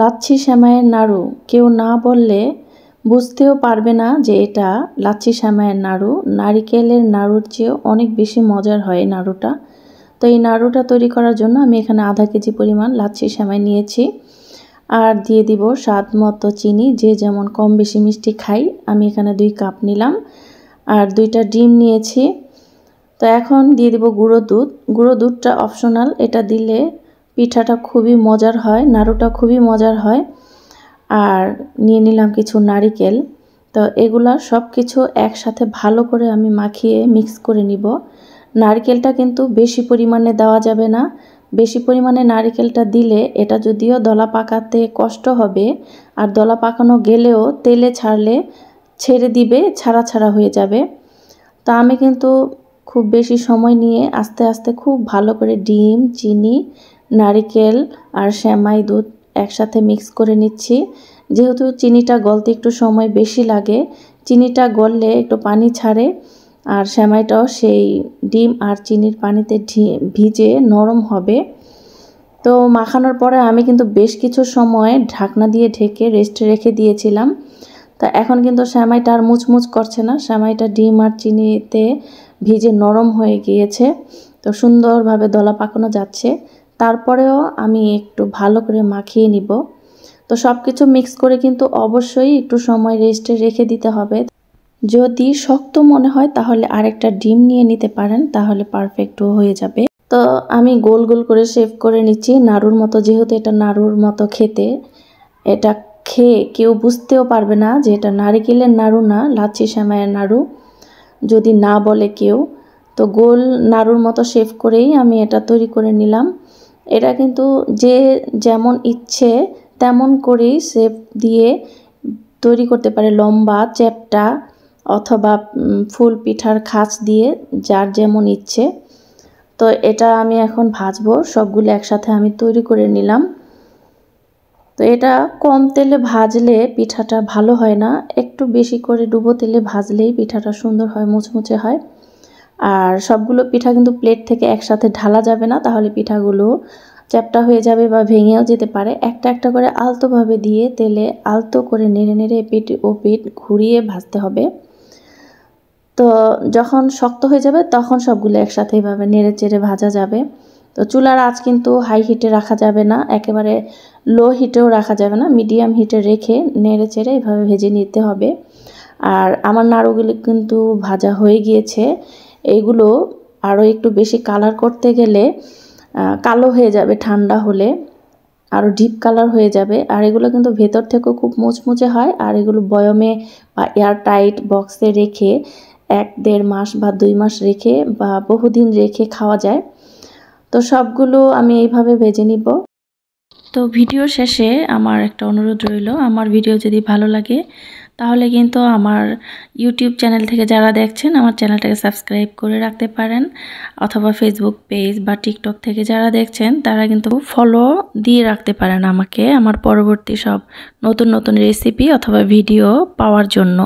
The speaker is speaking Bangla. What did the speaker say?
লাচ্ছি শ্যামায়ের নাড়ু কেউ না বললে বুঝতেও পারবে না যে এটা লাচ্ছি শ্যামায়ের নাড়ু নারিকেলের নাড়ুর চেয়েও অনেক বেশি মজার হয় এই নাড়ুটা তো এই নাড়ুটা তৈরি করার জন্য আমি এখানে আধা কেজি পরিমাণ লাচ্ছি শ্যামাই নিয়েছি আর দিয়ে দিব স্বাদ মতো চিনি যে যেমন কম বেশি মিষ্টি খাই আমি এখানে দুই কাপ নিলাম আর দুইটা ডিম নিয়েছি তো এখন দিয়ে দিব গুঁড়ো দুধ গুঁড়ো দুধটা অপশনাল এটা দিলে পিঠাটা খুবই মজার হয় নাড়ুটা খুবই মজার হয় আর নিয়ে নিলাম কিছু নারিকেল তো এগুলা সব কিছু একসাথে ভালো করে আমি মাখিয়ে মিক্স করে নিব নারকেলটা কিন্তু বেশি পরিমাণে দেওয়া যাবে না বেশি পরিমাণে নারকেলটা দিলে এটা যদিও দলা পাকাতে কষ্ট হবে আর দলা পাকানো গেলেও তেলে ছাড়লে ছেড়ে দিবে ছাড়া ছাড়া হয়ে যাবে তা আমি কিন্তু খুব বেশি সময় নিয়ে আস্তে আস্তে খুব ভালো করে ডিম চিনি নারিকেল আর শ্যামাই দুধ একসাথে মিক্স করে নিচ্ছি যেহেতু চিনিটা গলতে একটু সময় বেশি লাগে চিনিটা গললে একটু পানি ছাড়ে আর শ্যামাইটাও সেই ডিম আর চিনির পানিতে ভিজে নরম হবে তো মাখানোর পরে আমি কিন্তু বেশ কিছু সময় ঢাকনা দিয়ে ঢেকে রেস্টে রেখে দিয়েছিলাম তা এখন কিন্তু শ্যামাইটা আর মুচমুচ করছে না শ্যামাইটা ডিম আর চিনিতে ভিজে নরম হয়ে গিয়েছে তো সুন্দরভাবে দলা পাকানো যাচ্ছে তারপরেও আমি একটু ভালো করে মাখিয়ে নিব তো সব কিছু মিক্স করে কিন্তু অবশ্যই একটু সময় রেস্টে রেখে দিতে হবে যদি শক্ত মনে হয় তাহলে আরেকটা ডিম নিয়ে নিতে পারেন তাহলে পারফেক্ট হয়ে যাবে তো আমি গোল গোল করে শেভ করে নিচ্ছি নাড়ুর মতো যেহেতু এটা নাড়ুর মতো খেতে এটা খেয়ে কেউ বুঝতেও পারবে না যে এটা নারিকেলের নাড়ু না লাচ্ছি শ্যামায়ের নাড়ু যদি না বলে কেউ তো গোল নাড়ুর মতো শেভ করেই আমি এটা তৈরি করে নিলাম এটা কিন্তু যে যেমন ইচ্ছে তেমন করেই শেপ দিয়ে তৈরি করতে পারে লম্বা চ্যাপটা অথবা ফুল পিঠার খাঁচ দিয়ে যার যেমন ইচ্ছে তো এটা আমি এখন ভাজবো সবগুলো একসাথে আমি তৈরি করে নিলাম তো এটা কম তেলে ভাজলে পিঠাটা ভালো হয় না একটু বেশি করে ডুবো তেলে ভাজলেই পিঠাটা সুন্দর হয় মুচমুচে হয় আর সবগুলো পিঠা কিন্তু প্লেট থেকে একসাথে ঢালা যাবে না তাহলে পিঠাগুলো চ্যাপটা হয়ে যাবে বা ভেঙেও যেতে পারে একটা একটা করে আলতোভাবে দিয়ে তেলে আলতো করে নেড়ে নেড়ে পিঠ ও পিঠ ঘুরিয়ে ভাজতে হবে তো যখন শক্ত হয়ে যাবে তখন সবগুলো একসাথে এভাবে নেড়ে চেড়ে ভাজা যাবে তো চুলার আঁচ কিন্তু হাই হিটে রাখা যাবে না একেবারে লো হিটেও রাখা যাবে না মিডিয়াম হিটে রেখে নেড়ে চেড়ে এভাবে ভেজে নিতে হবে আর আমার নাড়ুগুলি কিন্তু ভাজা হয়ে গিয়েছে এগুলো আরও একটু বেশি কালার করতে গেলে কালো হয়ে যাবে ঠান্ডা হলে আরও ডিপ কালার হয়ে যাবে আর এগুলো কিন্তু ভেতর থেকেও খুব মুচমুচে হয় আর এগুলো বয়মে বা এয়ার টাইট বক্সে রেখে এক দেড় মাস বা দুই মাস রেখে বা বহুদিন রেখে খাওয়া যায় তো সবগুলো আমি এইভাবে ভেজে নিব তো ভিডিও শেষে আমার একটা অনুরোধ রইল আমার ভিডিও যদি ভালো লাগে তাহলে কিন্তু আমার ইউটিউব চ্যানেল থেকে যারা দেখছেন আমার চ্যানেলটাকে সাবস্ক্রাইব করে রাখতে পারেন অথবা ফেসবুক পেজ বা টিকটক থেকে যারা দেখছেন তারা কিন্তু ফলো দিয়ে রাখতে পারেন আমাকে আমার পরবর্তী সব নতুন নতুন রেসিপি অথবা ভিডিও পাওয়ার জন্য